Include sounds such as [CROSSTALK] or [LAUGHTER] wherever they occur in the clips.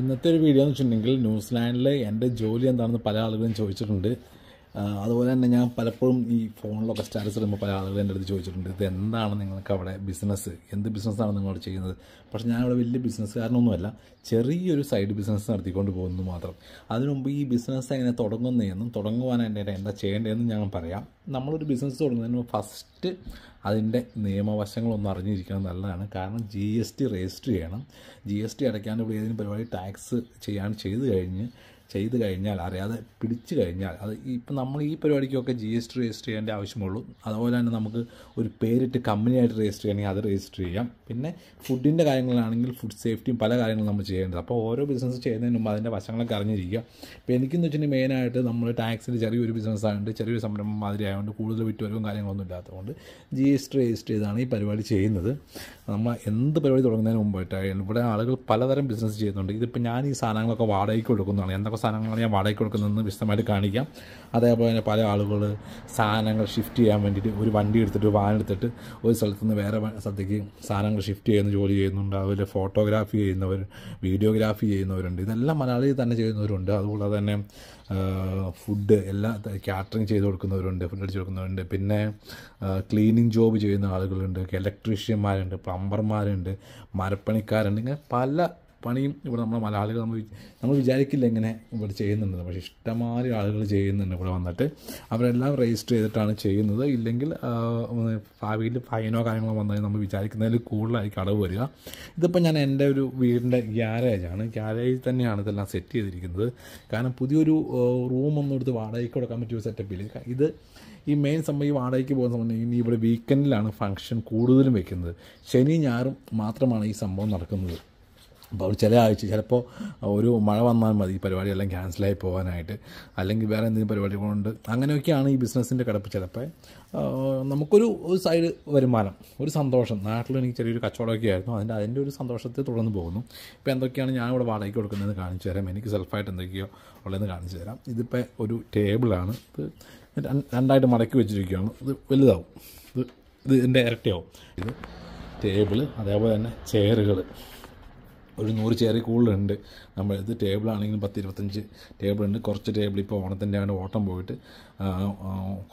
ഇന്നത്തെ ഒരു വീഡിയോ എന്ന് വെച്ചിട്ടുണ്ടെങ്കിൽ ന്യൂസിലാൻഡിൽ എൻ്റെ ജോലി എന്താണെന്ന് പല ആളുകളും ചോദിച്ചിട്ടുണ്ട് അതുപോലെ തന്നെ ഞാൻ പലപ്പോഴും ഈ ഫോണിലൊക്കെ സ്റ്റാറ്റസ് ഇടുമ്പോൾ പല ആളുകൾ എൻ്റെ അടുത്ത് ചോദിച്ചിട്ടുണ്ട് ഇത് എന്താണ് നിങ്ങൾക്ക് അവിടെ ബിസിനസ് എന്ത് ബിസിനസ്സാണ് അവിടെ ചെയ്യുന്നത് പക്ഷേ ഞാനിവിടെ വലിയ ബിസിനസ്സുകാരനൊന്നുമല്ല ചെറിയൊരു സൈഡ് ബിസിനസ് നടത്തിക്കൊണ്ട് പോകുന്നു മാത്രം അതിനുമുമ്പ് ഈ ബിസിനസ് എങ്ങനെ തുടങ്ങുന്നതെന്നും തുടങ്ങുവാനായിട്ട് എന്താ ചെയ്യേണ്ടതെന്നും ഞാൻ പറയാം നമ്മളൊരു ബിസിനസ് തുടങ്ങുന്നതിന് ഫസ്റ്റ് അതിൻ്റെ നിയമവശങ്ങളൊന്നും അറിഞ്ഞിരിക്കണം നല്ലതാണ് കാരണം ജി എസ് ടി രജിസ്റ്റർ ചെയ്യണം ജി എസ് ടി അടയ്ക്കാണ്ട് ഏതെങ്കിലും പരിപാടി ടാക്സ് ചെയ്യാൻ ചെയ്ത് കഴിഞ്ഞ് ചെയ്ത് കഴിഞ്ഞാൽ അറിയാതെ പിടിച്ചു കഴിഞ്ഞാൽ അത് ഇപ്പം നമ്മൾ ഈ പരിപാടിക്കൊക്കെ ജി എസ് ടി രജിസ്റ്റർ ചെയ്യേണ്ട ആവശ്യമുള്ളൂ അതുപോലെ തന്നെ നമുക്ക് ഒരു പേരിട്ട് കമ്പനിയായിട്ട് രജിസ്റ്റർ ചെയ്യണമെങ്കിൽ അത് രജിസ്റ്റർ ചെയ്യാം പിന്നെ ഫുഡിൻ്റെ കാര്യങ്ങളാണെങ്കിൽ ഫുഡ് സേഫ്റ്റിയും പല കാര്യങ്ങളും നമ്മൾ ചെയ്യേണ്ടത് അപ്പോൾ ഓരോ ബിസിനസ് ചെയ്യുന്നതിന് മുമ്പ് അതിൻ്റെ വശങ്ങളൊക്കെ അറിഞ്ഞിരിക്കുക ഇപ്പോൾ എനിക്കെന്ന് വെച്ചിട്ടുണ്ടെങ്കിൽ മെയിനായിട്ട് നമ്മൾ ടാക്സിൽ ചെറിയൊരു ബിസിനസ് ആയതുകൊണ്ട് ചെറിയൊരു സംരംഭം മാതിരി ആയതുകൊണ്ട് കൂടുതൽ വിറ്റുവരവും കാര്യങ്ങളൊന്നും ഇല്ലാത്തതുകൊണ്ട് ജി എസ് ടി രജിസ്റ്റർ ചെയ്താണ് ഈ പരിപാടി ചെയ്യുന്നത് നമ്മൾ എന്ത് പരിപാടി തുടങ്ങുന്നതിന് മുമ്പായിട്ടായാലും ഇവിടെ ആളുകൾ പലതരം ബിസിനസ് ചെയ്യുന്നുണ്ട് ഇതിപ്പോൾ ഞാൻ ഈ സാധനങ്ങളൊക്കെ വാടകയ്ക്ക് കൊടുക്കുന്നതാണ് എന്തൊക്കെ സാധനങ്ങൾ ഞാൻ വാടകയ്ക്ക് കൊടുക്കുന്നതെന്ന് വിശദമായിട്ട് കാണിക്കാം അതേപോലെ തന്നെ പല ആളുകൾ സാധനങ്ങൾ ഷിഫ്റ്റ് ചെയ്യാൻ വേണ്ടിയിട്ട് ഒരു വണ്ടി എടുത്തിട്ട് വാൻ എടുത്തിട്ട് ഒരു സ്ഥലത്ത് നിന്ന് വേറെ സ്ഥലത്തേക്ക് സാധനങ്ങൾ ഷിഫ്റ്റ് ചെയ്യുന്ന ജോലി ചെയ്യുന്നുണ്ട് അതുപോലെ ഫോട്ടോഗ്രാഫി ചെയ്യുന്നവർ വീഡിയോഗ്രാഫി ചെയ്യുന്നവരുണ്ട് ഇതെല്ലാം മലയാളിയിൽ തന്നെ ചെയ്യുന്നവരുണ്ട് അതുകൂടാതെ തന്നെ ഫുഡ് എല്ലാ കാറ്ററിങ് ചെയ്ത് കൊടുക്കുന്നവരുണ്ട് ഫുഡ് അടിച്ച് കൊടുക്കുന്നവരുണ്ട് പിന്നെ ക്ലീനിങ് ജോബ് ചെയ്യുന്ന ആളുകളുണ്ട് ഇലക്ട്രീഷ്യന്മാരുണ്ട് പ്ലംബർമാരുണ്ട് മരപ്പണിക്കാരുണ്ട് ഇങ്ങനെ പല പണിയും ഇവിടെ നമ്മുടെ മലയാളികൾ നമ്മൾ നമ്മൾ വിചാരിക്കില്ല ഇങ്ങനെ ഇവിടെ ചെയ്യുന്നുണ്ടെന്ന് പക്ഷേ ഇഷ്ടമാതിരി ആളുകൾ ചെയ്യുന്നുണ്ട് ഇവിടെ വന്നിട്ട് അവരെല്ലാം രജിസ്റ്റർ ചെയ്തിട്ടാണ് ചെയ്യുന്നത് ഇല്ലെങ്കിൽ ഭാവിയിൽ ഫൈനോ കാര്യങ്ങളോ വന്നാൽ നമ്മൾ വിചാരിക്കുന്നതിൽ കൂടുതലായിരിക്കും അടവ് വരിക ഇതിപ്പോൾ ഞാൻ എൻ്റെ ഒരു വീടിൻ്റെ ഗ്യാരേജാണ് ഗ്യാരേജിൽ തന്നെയാണ് ഇതെല്ലാം സെറ്റ് ചെയ്തിരിക്കുന്നത് കാരണം പുതിയൊരു ഒന്നും എടുത്ത് വാടകയ്ക്ക് കൊടുക്കാൻ പറ്റിയ ഇല്ല ഇത് ഈ മെയിൻ സമയം ഈ വാടകയ്ക്ക് പോകുന്ന സമയം ഇനി ഇവിടെ വീക്കെൻഡിലാണ് ഫംഗ്ഷൻ കൂടുതലും വെക്കുന്നത് ശനി ഞായറും മാത്രമാണ് ഈ സംഭവം നടക്കുന്നത് അപ്പോൾ ചില ആഴ്ച ചിലപ്പോൾ ഒരു മഴ വന്നാൽ മതി ഈ പരിപാടിയെല്ലാം ക്യാൻസലായി പോകാനായിട്ട് അല്ലെങ്കിൽ വേറെ എന്തെങ്കിലും പരിപാടി കൊണ്ട് അങ്ങനെയൊക്കെയാണ് ഈ ബിസിനസ്സിൻ്റെ കിടപ്പ് ചിലപ്പോൾ നമുക്കൊരു ഒരു സൈഡ് വരുമാനം ഒരു സന്തോഷം നാട്ടിൽ എനിക്ക് ചെറിയൊരു കച്ചവടമൊക്കെ ആയിരുന്നു അതിൻ്റെ അതിൻ്റെ ഒരു സന്തോഷത്തെ തുടർന്ന് പോകുന്നു ഇപ്പോൾ എന്തൊക്കെയാണ് ഞാൻ ഇവിടെ വാടകയ്ക്ക് കൊടുക്കുന്നതെന്ന് കാണിച്ചു തരാം എനിക്ക് സെൽഫായിട്ട് എന്തൊക്കെയോ ഉള്ളതെന്ന് കാണിച്ചു തരാം ഇതിപ്പോൾ ഒരു ടേബിളാണ് ഇത് രണ്ടായിട്ട് മടക്കി വെച്ചിരിക്കുകയാണ് ഇത് വലുതാവും ഇത് ഇത് ഇതിൻ്റെ ഇരട്ടിയാവും ഇത് ടേബിള് അതേപോലെ തന്നെ ചെയറുകൾ ഒരു നൂറ് ചെയറി കൂടുതലുണ്ട് നമ്മൾ ഇത് ആണെങ്കിലും പത്ത് ഇരുപത്തഞ്ച് ടേബിളുണ്ട് കുറച്ച് ടേബിൾ ഇപ്പോൾ ഓണത്തിൻ്റെ ആണ് ഓട്ടം പോയിട്ട്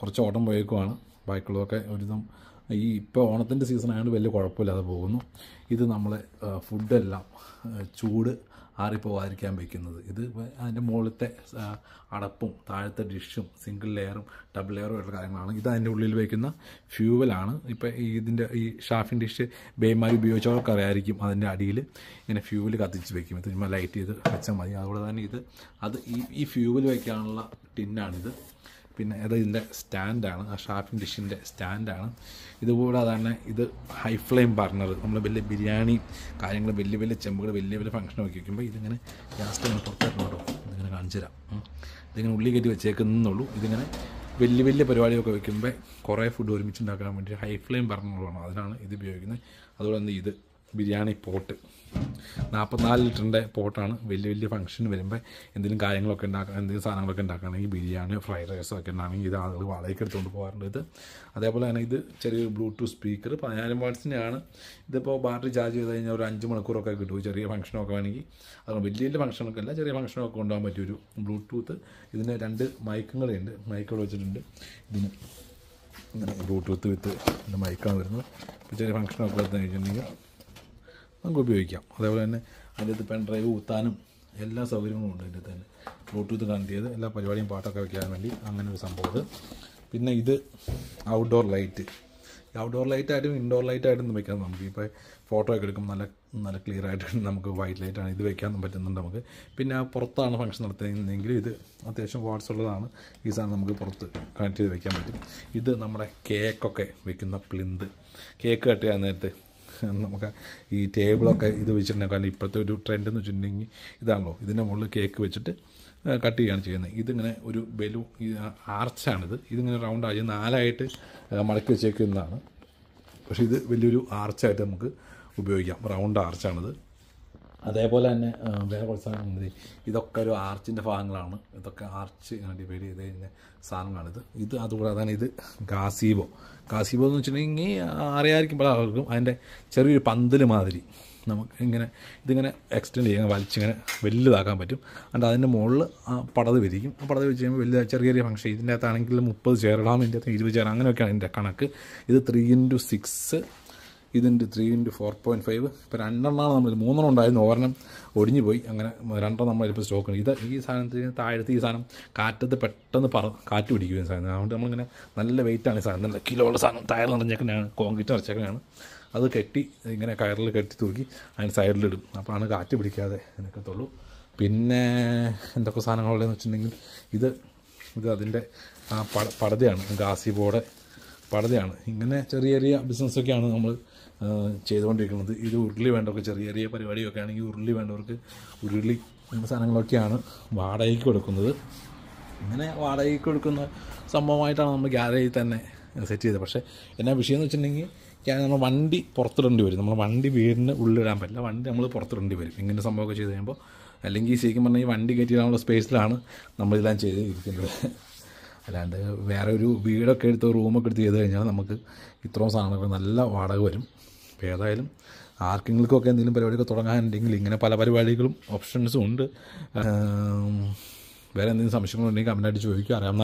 കുറച്ച് ഓട്ടം പോയേക്കുമാണ് ബാക്കിയുള്ളതൊക്കെ ഒരുതും ഈ ഇപ്പോൾ ഓണത്തിൻ്റെ സീസൺ ആയതുകൊണ്ട് വലിയ കുഴപ്പമില്ലാതെ പോകുന്നു ഇത് നമ്മളെ ഫുഡെല്ലാം ചൂട് ആറിപ്പോവാതിരിക്കാൻ വയ്ക്കുന്നത് ഇത് അതിൻ്റെ മുകളിലത്തെ അടപ്പും താഴത്തെ ഡിഷും സിംഗിൾ ലെയറും ഡബിൾ ലെയറും ഉള്ള കാര്യങ്ങളാണ് ഇത് അതിൻ്റെ ഉള്ളിൽ വയ്ക്കുന്ന ഫ്യൂവലാണ് ഇപ്പോൾ ഇതിൻ്റെ ഈ ഷാഫിൻ ഡിഷ് ബേമാരി ഉപയോഗിച്ചവർക്ക് അറിയായിരിക്കും അതിൻ്റെ അടിയിൽ ഇങ്ങനെ ഫ്യൂവൽ കത്തിച്ച് വയ്ക്കും ഇത് ലൈറ്റ് ചെയ്ത് വെച്ചാൽ മതി അതുപോലെ തന്നെ ഇത് അത് ഈ ഈ ഫ്യൂവൽ വയ്ക്കാനുള്ള ടിന്നാണിത് പിന്നെ അത് ഇതിൻ്റെ സ്റ്റാൻഡാണ് ആ ഷാർപ്പിംഗ് ഡിഷിൻ്റെ സ്റ്റാൻഡാണ് ഇതുകൂടാതെ തന്നെ ഇത് ഹൈ ഫ്ലെയിം ബർണർ നമ്മൾ വലിയ ബിരിയാണി കാര്യങ്ങൾ വലിയ വലിയ ചെമ്പുകൾ വലിയ വലിയ ഫംഗ്ഷൻ ഒക്കെ വയ്ക്കുമ്പോൾ ഇതിങ്ങനെ ഗ്യാസ് ഇങ്ങനെ പുറത്തിറങ്ങോട്ടോ ഇതിങ്ങനെ കാണിച്ചു തരാം ഇതിങ്ങനെ ഉള്ളി കയറ്റി വെച്ചേക്കുന്നുള്ളൂ ഇതിങ്ങനെ വലിയ വലിയ പരിപാടിയൊക്കെ വെക്കുമ്പോൾ കുറേ ഫുഡ് ഒരുമിച്ച് ഉണ്ടാക്കാൻ വേണ്ടി ഹൈ ഫ്ലെയിം ബർണറാണ് അതിനാണ് ഇത് ഉപയോഗിക്കുന്നത് അതുപോലെ തന്നെ ഇത് ബിരിയാണി പോട്ട് നാൽപ്പത്തിനാല് ലിറ്ററിൻ്റെ പോട്ടാണ് വലിയ വലിയ ഫംഗ്ഷൻ വരുമ്പോൾ എന്തെങ്കിലും കാര്യങ്ങളൊക്കെ ഉണ്ടാക്കാൻ എന്തെങ്കിലും സാധനങ്ങളൊക്കെ ഉണ്ടാക്കുകയാണെങ്കിൽ ബിരിയാണി ഫ്രൈഡ് റൈസോ ഒക്കെ ഉണ്ടാണെങ്കിൽ ഇത് ആളുകൾ വാടകയ്ക്ക് എടുത്തുകൊണ്ട് പോകാറുണ്ട് ഇത് അതേപോലെ തന്നെ ഇത് ചെറിയൊരു ബ്ലൂടൂത്ത് സ്പീക്കർ പതിനായിരം വാട്ട്സിൻ്റെയാണ് ഇതിപ്പോൾ ബാറ്ററി ചാർജ് ചെയ്ത് കഴിഞ്ഞാൽ ഒരു അഞ്ച് മണിക്കൂറൊക്കെ കിട്ടും ചെറിയ ഫംഗ്ഷനൊക്കെ വേണമെങ്കിൽ അത് വലിയ വലിയ ഫംഗ്ഷനൊക്കെ അല്ല ചെറിയ ഫംഗ്ഷനൊക്കെ കൊണ്ടുപോകാൻ പറ്റിയൊരു ബ്ലൂടൂത്ത് ഇതിന് രണ്ട് മൈക്കുകളുണ്ട് മൈക്കുകൾ വെച്ചിട്ടുണ്ട് ഇതിന് ബ്ലൂടൂത്ത് വിത്ത് മൈക്കാണ് വരുന്നത് ചെറിയ ഫംഗ്ഷനൊക്കെ വരുന്നത് കഴിഞ്ഞിട്ടുണ്ടെങ്കിൽ നമുക്ക് ഉപയോഗിക്കാം അതേപോലെ തന്നെ അതിൻ്റെ അകത്ത് പെൻ ഡ്രൈവ് കുത്താനും എല്ലാ സൗകര്യങ്ങളും ഉണ്ട് ഇതിൻ്റെ തന്നെ ബ്ലൂടൂത്ത് കണക്ട് ചെയ്ത് എല്ലാ പരിപാടിയും പാട്ടൊക്കെ വെക്കാൻ വേണ്ടി അങ്ങനെ ഒരു സംഭവം പിന്നെ ഇത് ഔട്ട്ഡോർ ലൈറ്റ് ഔട്ട്ഡോർ ആയിട്ടും ഇൻഡോർ ആയിട്ടും വെക്കാം നമുക്ക് ഇപ്പോൾ ഫോട്ടോ ഒക്കെ എടുക്കും നല്ല നല്ല ക്ലിയർ ആയിട്ട് [LAUGHS] നമുക്ക് വൈറ്റ് ലൈറ്റ് ആണ് ഇത് വെക്കാൻ പറ്റുന്നുണ്ട് നമുക്ക് പിന്നെ ആ പുറത്താണ് ഫംഗ്ഷൻ നടത്തുന്നതെങ്കിൽ ഇത് അത്യാവശ്യം വാട്സ് ഉള്ളതാണ് ഈ സാധനം നമുക്ക് പുറത്ത് കണക്ട് ചെയ്ത് വെക്കാൻ പറ്റും ഇത് നമ്മുടെ കേക്കൊക്കെ വെക്കുന്ന പ്ലിന്ത് കേക്ക് കട്ട് ചെയ്യാൻ നേരത്തെ നമുക്ക് ഈ ടേബിളൊക്കെ ഇത് വെച്ചിട്ടുണ്ടെങ്കിൽ കാരണം ഇപ്പോഴത്തെ ഒരു ട്രെൻഡ് എന്ന് വെച്ചിട്ടുണ്ടെങ്കിൽ ഇതാണല്ലോ ഇതിൻ്റെ മുകളിൽ കേക്ക് വെച്ചിട്ട് കട്ട് ചെയ്യുകയാണ് ചെയ്യുന്നത് ഇതിങ്ങനെ ഒരു ബലൂ ആർച്ചാണിത് ഇതിങ്ങനെ റൗണ്ട് ആയി നാലായിട്ട് മടക്കി വെച്ചേക്കുന്നതാണ് പക്ഷേ ഇത് വലിയൊരു ആർച്ചായിട്ട് നമുക്ക് ഉപയോഗിക്കാം റൗണ്ട് ആർച്ചാണിത് അതേപോലെ തന്നെ വേറെ കുറച്ച് സാധനങ്ങൾ ഇതൊക്കെ ഒരു ആർച്ചിൻ്റെ ഭാഗങ്ങളാണ് ഇതൊക്കെ ആർച്ച് ഡിവൈഡ് ചെയ്ത് കഴിഞ്ഞ സാധനങ്ങളാണിത് ഇത് അതുകൂടാതെ ഇത് ഗാസീബോ ഗാസീബോ എന്ന് വെച്ചിട്ടുണ്ടെങ്കിൽ അറിയാതിരിക്കും പല ആൾക്കും അതിൻ്റെ ചെറിയൊരു പന്തൽ മാതിരി നമുക്ക് ഇങ്ങനെ ഇതിങ്ങനെ എക്സ്റ്റെൻഡ് ചെയ്യാൻ വലിച്ചിങ്ങനെ വലുതാക്കാൻ പറ്റും അതിൻ്റെ അതിൻ്റെ മുകളിൽ പടത് വിരിക്കും ആ പടത് വെച്ച് കഴിയുമ്പോൾ വലിയ ചെറിയ ചെറിയ ഫംഗ്ഷൻ ഇതിൻ്റെ അകത്താണെങ്കിൽ മുപ്പത് ചേരണം ഇതിൻ്റെ അകത്ത് ഇരുപത് ചേരണം അങ്ങനെയൊക്കെയാണ് ഇതിൻ്റെ കണക്ക് ഇത് ത്രീ ഇൻറ്റു സിക്സ് ഇതിൻ്റെ three into four point five ഇപ്പോൾ രണ്ടെണ്ണമാണ് നമ്മൾ മൂന്നെണ്ണം ഉണ്ടായിരുന്നു ഒരെണ്ണം ഒടിഞ്ഞു പോയി അങ്ങനെ രണ്ടെണ്ണം നമ്മളിപ്പോൾ സ്റ്റോക്ക് ഉണ്ട് ഇത് ഈ സാധനത്തിന് താഴത്ത് ഈ സാധനം കാറ്റത്ത് പെട്ടെന്ന് പറ കാറ്റ് പിടിക്കുകയും സാധനം അതുകൊണ്ട് നമ്മളിങ്ങനെ നല്ല വെയിറ്റാണ് ഈ സാധനം നല്ല കിലോ ഉള്ള സാധനം ടയർ നിറഞ്ഞേക്കനെയാണ് കോൺക്രീറ്റ് നിറച്ചേക്കനെയാണ് അത് കെട്ടി ഇങ്ങനെ കയറിൽ കെട്ടി തൂക്കി അതിന് സൈഡിലിടും അപ്പോഴാണ് കാറ്റ് പിടിക്കാതെ നിൽക്കത്തുള്ളൂ പിന്നെ എന്തൊക്കെ സാധനങ്ങളുള്ളതെന്ന് വെച്ചിട്ടുണ്ടെങ്കിൽ ഇത് ഇത് അതിൻ്റെ ആ പടതയാണ് ഗാസി ബോർഡ് പടതയാണ് ഇങ്ങനെ ചെറിയ ചെറിയ ബിസിനസ്സൊക്കെയാണ് നമ്മൾ ചെയ്തുകൊണ്ടിരിക്കുന്നത് ഇത് ഉരുളി വേണ്ടവർക്ക് ചെറിയ ചെറിയ പരിപാടിയൊക്കെ ആണെങ്കിൽ ഉരുളി വേണ്ടവർക്ക് ഉരുളി സാധനങ്ങളൊക്കെയാണ് വാടകയ്ക്ക് കൊടുക്കുന്നത് ഇങ്ങനെ വാടകയ്ക്ക് കൊടുക്കുന്ന സംഭവമായിട്ടാണ് നമ്മൾ ഗ്യാലറിയിൽ തന്നെ സെറ്റ് ചെയ്തത് പക്ഷേ എന്നാ വിഷയം എന്ന് വെച്ചിട്ടുണ്ടെങ്കിൽ നമ്മൾ വണ്ടി പുറത്തിടേണ്ടി വരും നമ്മൾ വണ്ടി വീടിന് ഉള്ളിടാൻ പറ്റില്ല വണ്ടി നമ്മൾ പുറത്തിടേണ്ടി വരും ഇങ്ങനെ സംഭവമൊക്കെ ചെയ്ത് കഴിയുമ്പോൾ അല്ലെങ്കിൽ ശരിക്കും പറഞ്ഞാൽ ഈ വണ്ടി കയറ്റിയിടാനുള്ള സ്പേസിലാണ് നമ്മളിതെല്ലാം ചെയ്തിരിക്കുന്നത് അല്ലാണ്ട് വേറെ ഒരു വീടൊക്കെ എടുത്ത് റൂമൊക്കെ എടുത്ത് ചെയ്ത് കഴിഞ്ഞാൽ നമുക്ക് ഇത്രയും സാധനങ്ങൾ നല്ല വാടക വരും അപ്പോൾ ഏതായാലും ആർക്കെങ്കിലുമൊക്കെ എന്തെങ്കിലും പരിപാടിയൊക്കെ തുടങ്ങാനുണ്ടെങ്കിൽ ഇങ്ങനെ പല പരിപാടികളും ഓപ്ഷൻസും ഉണ്ട് വേറെ എന്തെങ്കിലും സംശയങ്ങളുണ്ടെങ്കിൽ കമൻ്റായിട്ട് അടിച്ച് ചോദിക്കുക അറിയാം